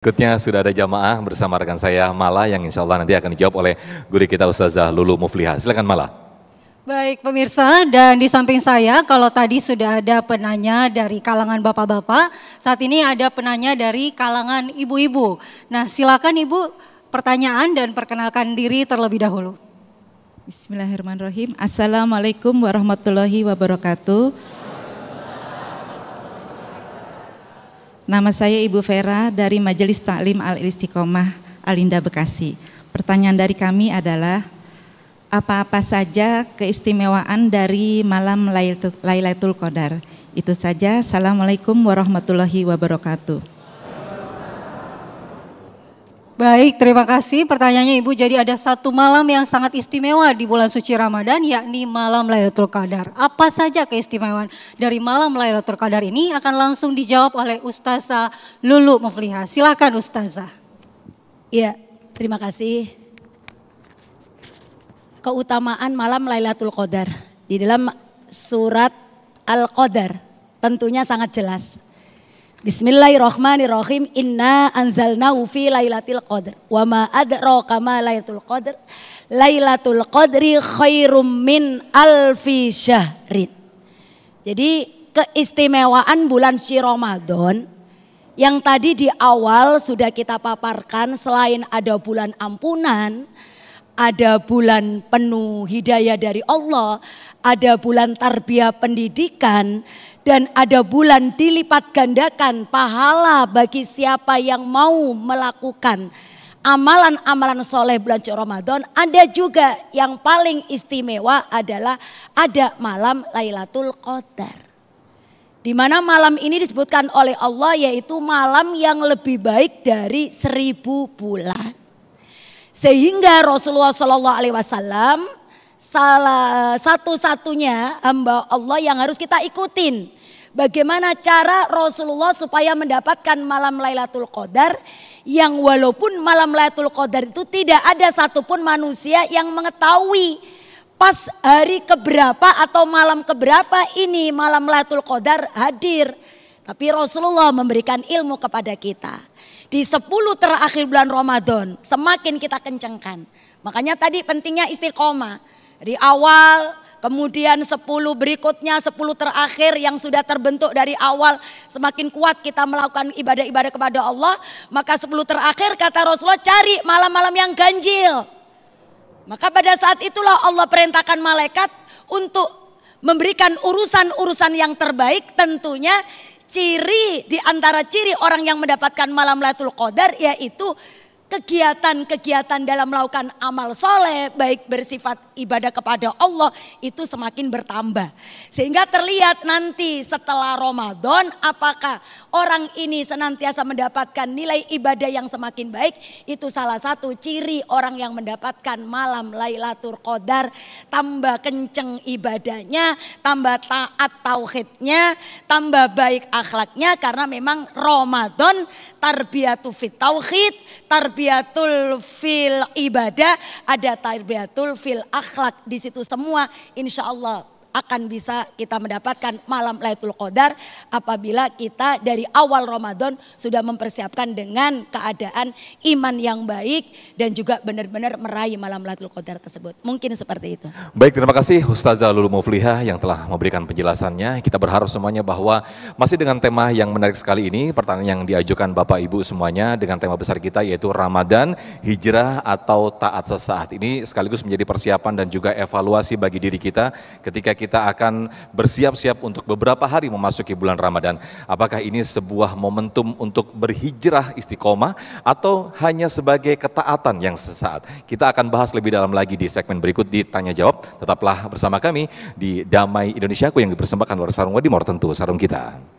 Berikutnya sudah ada jamaah bersama rekan saya Mala yang insya Allah nanti akan dijawab oleh guru kita Ustazah Lulu Mufliha. Silakan Mala. Baik pemirsa dan di samping saya kalau tadi sudah ada penanya dari kalangan bapak-bapak, saat ini ada penanya dari kalangan ibu-ibu. Nah silakan ibu pertanyaan dan perkenalkan diri terlebih dahulu. Bismillahirrahmanirrahim. Assalamualaikum warahmatullahi wabarakatuh. Nama saya Ibu Vera dari Majelis Taklim Al-Istiqomah Alinda Bekasi. Pertanyaan dari kami adalah apa-apa saja keistimewaan dari malam Lailatul Qadar? Itu saja. Assalamualaikum warahmatullahi wabarakatuh. Baik, terima kasih. Pertanyaannya Ibu, jadi ada satu malam yang sangat istimewa di bulan suci Ramadan, yakni malam Lailatul Qadar. Apa saja keistimewaan dari malam Lailatul Qadar ini akan langsung dijawab oleh Ustazah Lulu Mufliha. Silakan Ustazah. Iya, terima kasih. Keutamaan malam Lailatul Qadar di dalam surat Al-Qadar tentunya sangat jelas. Bismillahirrahmanirrahim. Inna anzalnahu fi lailatul qadr. Wa ma adraka ma lailatul qadr? Lailatul qadri khairum min alfi syahrin. Jadi keistimewaan bulan Ramadan yang tadi di awal sudah kita paparkan selain ada bulan ampunan, ada bulan penuh hidayah dari Allah, ada bulan tarbiyah pendidikan, dan ada bulan dilipat gandakan pahala bagi siapa yang mau melakukan amalan-amalan soleh bulan Ramadan. Ada juga yang paling istimewa adalah ada malam Lailatul Qadar. Di mana malam ini disebutkan oleh Allah yaitu malam yang lebih baik dari seribu bulan. Sehingga Rasulullah Shallallahu Alaihi Wasallam salah satu-satunya hamba Allah yang harus kita ikutin. Bagaimana cara Rasulullah supaya mendapatkan malam Lailatul Qadar yang walaupun malam Lailatul Qadar itu tidak ada satupun manusia yang mengetahui pas hari keberapa atau malam keberapa ini malam Lailatul Qadar hadir. Tapi Rasulullah memberikan ilmu kepada kita di 10 terakhir bulan Ramadan semakin kita kencengkan. Makanya tadi pentingnya istiqomah. Di awal, kemudian 10 berikutnya, 10 terakhir yang sudah terbentuk dari awal. Semakin kuat kita melakukan ibadah-ibadah kepada Allah. Maka 10 terakhir kata Rasulullah cari malam-malam yang ganjil. Maka pada saat itulah Allah perintahkan malaikat untuk memberikan urusan-urusan yang terbaik tentunya ciri di antara ciri orang yang mendapatkan malam Lailatul Qadar yaitu kegiatan-kegiatan dalam melakukan amal soleh, baik bersifat ibadah kepada Allah, itu semakin bertambah. Sehingga terlihat nanti setelah Ramadan, apakah orang ini senantiasa mendapatkan nilai ibadah yang semakin baik, itu salah satu ciri orang yang mendapatkan malam Lailatul Qadar, tambah kenceng ibadahnya, tambah taat tauhidnya, tambah baik akhlaknya, karena memang Ramadan tarbiyatu fit tauhid, tarbiyatu tarbiyatul fil ibadah, ada tarbiyatul fil akhlak di situ semua. Insya Allah akan bisa kita mendapatkan malam Lailatul Qadar apabila kita dari awal Ramadan sudah mempersiapkan dengan keadaan iman yang baik dan juga benar-benar meraih malam Lailatul Qadar tersebut. Mungkin seperti itu. Baik, terima kasih Ustazah Lulu Mufliha yang telah memberikan penjelasannya. Kita berharap semuanya bahwa masih dengan tema yang menarik sekali ini, pertanyaan yang diajukan Bapak Ibu semuanya dengan tema besar kita yaitu Ramadan, hijrah atau taat sesaat. Ini sekaligus menjadi persiapan dan juga evaluasi bagi diri kita ketika kita akan bersiap-siap untuk beberapa hari memasuki bulan Ramadan. Apakah ini sebuah momentum untuk berhijrah istiqomah atau hanya sebagai ketaatan yang sesaat? Kita akan bahas lebih dalam lagi di segmen berikut di Tanya Jawab. Tetaplah bersama kami di Damai Indonesiaku yang dipersembahkan oleh Sarung Wadimor Tentu sarung kita.